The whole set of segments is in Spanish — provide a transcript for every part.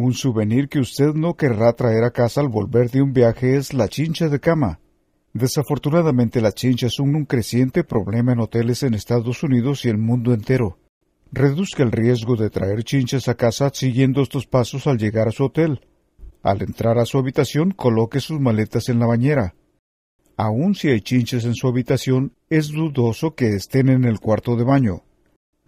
Un souvenir que usted no querrá traer a casa al volver de un viaje es la chincha de cama. Desafortunadamente la chincha es un, creciente problema en hoteles en Estados Unidos y el mundo entero. Reduzca el riesgo de traer chinchas a casa siguiendo estos pasos al llegar a su hotel. Al entrar a su habitación, coloque sus maletas en la bañera. Aún si hay chinches en su habitación, es dudoso que estén en el cuarto de baño.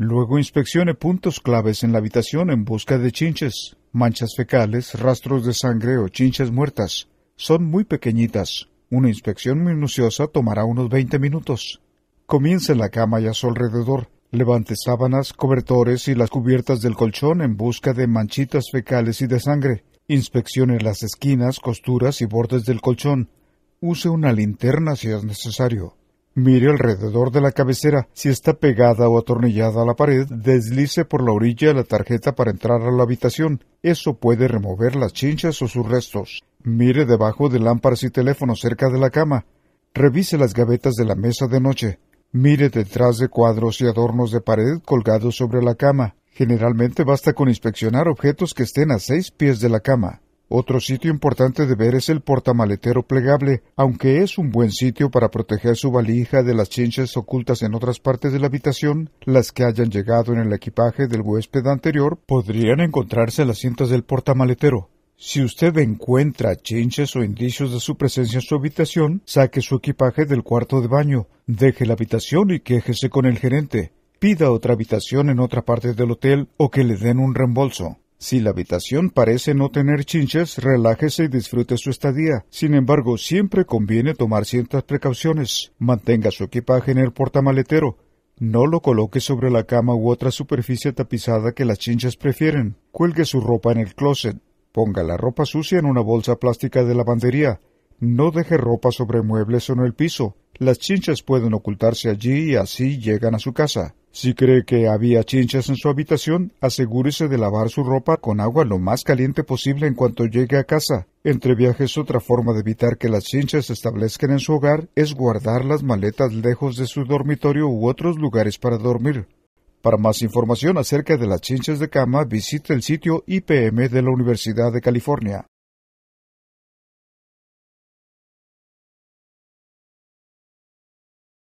Luego inspeccione puntos claves en la habitación en busca de chinches, manchas fecales, rastros de sangre o chinches muertas. Son muy pequeñitas. Una inspección minuciosa tomará unos 20 minutos. Comience en la cama y a su alrededor. Levante sábanas, cobertores y las cubiertas del colchón en busca de manchitas fecales y de sangre. Inspeccione las esquinas, costuras y bordes del colchón. Use una linterna si es necesario. Mire alrededor de la cabecera. Si está pegada o atornillada a la pared, deslice por la orilla la tarjeta para entrar a la habitación. Eso puede remover las chinchas o sus restos. Mire debajo de lámparas y teléfonos cerca de la cama. Revise las gavetas de la mesa de noche. Mire detrás de cuadros y adornos de pared colgados sobre la cama. Generalmente basta con inspeccionar objetos que estén a seis pies de la cama. Otro sitio importante de ver es el portamaletero plegable, aunque es un buen sitio para proteger su valija de las chinches ocultas en otras partes de la habitación, las que hayan llegado en el equipaje del huésped anterior podrían encontrarse en las cintas del portamaletero. Si usted encuentra chinches o indicios de su presencia en su habitación, saque su equipaje del cuarto de baño, deje la habitación y quéjese con el gerente. Pida otra habitación en otra parte del hotel o que le den un reembolso. Si la habitación parece no tener chinches, relájese y disfrute su estadía. Sin embargo, siempre conviene tomar ciertas precauciones. Mantenga su equipaje en el portamaletero. No lo coloque sobre la cama u otra superficie tapizada que las chinches prefieren. Cuelgue su ropa en el closet. Ponga la ropa sucia en una bolsa plástica de lavandería. No deje ropa sobre muebles o en el piso. Las chinchas pueden ocultarse allí y así llegan a su casa. Si cree que había chinchas en su habitación, asegúrese de lavar su ropa con agua lo más caliente posible en cuanto llegue a casa. Entre viajes, otra forma de evitar que las chinchas se establezcan en su hogar es guardar las maletas lejos de su dormitorio u otros lugares para dormir. Para más información acerca de las chinchas de cama, visite el sitio IPM de la Universidad de California.